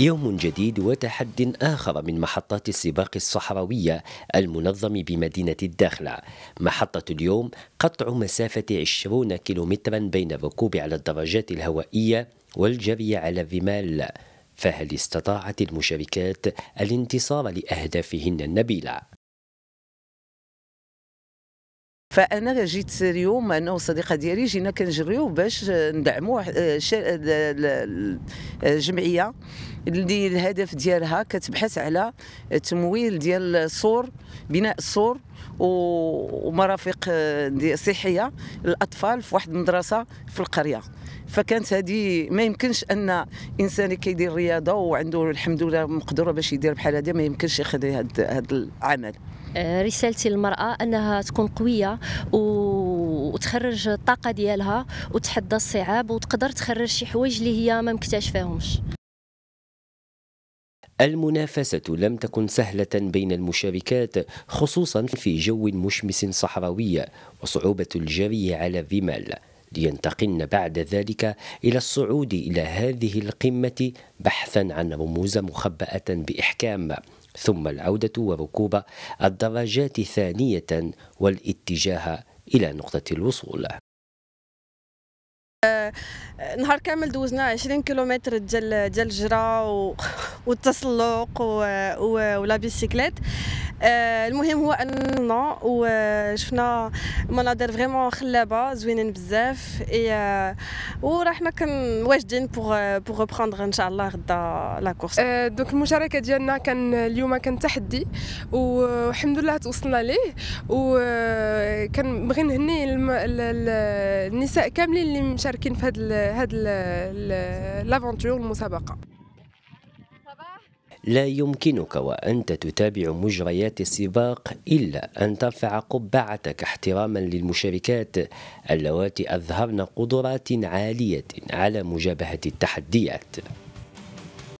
يوم جديد وتحد آخر من محطات السباق الصحراوية المنظم بمدينة الداخلة محطة اليوم قطع مسافة 20 كيلومترا بين الركوب على الدراجات الهوائية والجري على الرمال فهل استطاعت المشاركات الانتصار لأهدافهن النبيلة؟ فانا جيت اليوم انا والصديقه ديالي جينا كنجريو باش ندعموا آه، آه، جمعيه اللي الهدف ديالها كتبحث على تمويل ديال السور بناء السور ومرافق آه، صحيه للاطفال في واحد المدرسه في القريه فكانت هذه ما يمكنش ان انسان اللي كيدير رياضه وعنده الحمد لله مقدره باش يدير بحال هذا ما يمكنش يخدم هذا العمل آه، رسالتي للمرأة أنها تكون قوية وتخرج الطاقة ديالها وتحدى الصعاب وتقدر تخرج شي حوايج اللي هي ما مكتشفاهمش المنافسة لم تكن سهلة بين المشاركات خصوصا في جو مشمس صحراوي وصعوبة الجري على الرمال لينتقلن بعد ذلك إلى الصعود إلى هذه القمة بحثا عن رموز مخبأة بإحكام ثم العودة وركوب الدراجات ثانية والاتجاه إلى نقطة الوصول نهار كامل دوزنا 20 كيلومتر ديال ديال الجرا والتسلق ولا بيسيكليت آه، المهم هو اننا وشفنا مناظر فريمون خلابه زوينين بزاف اي آه، ورحنا واجدين بوغ بوغ ريبروندر ان شاء الله غدا لا كورس دونك المشاركه ديالنا كان اليوم كان تحدي والحمد لله توصلنا ليه وكان آه، بغي نهني النساء كاملين اللي مشاركين في هذا هذا لافونتور المسابقه لا يمكنك وأنت تتابع مجريات السباق إلا أن ترفع قبعتك احتراما للمشاركات اللواتي أظهرن قدرات عالية على مجابهة التحديات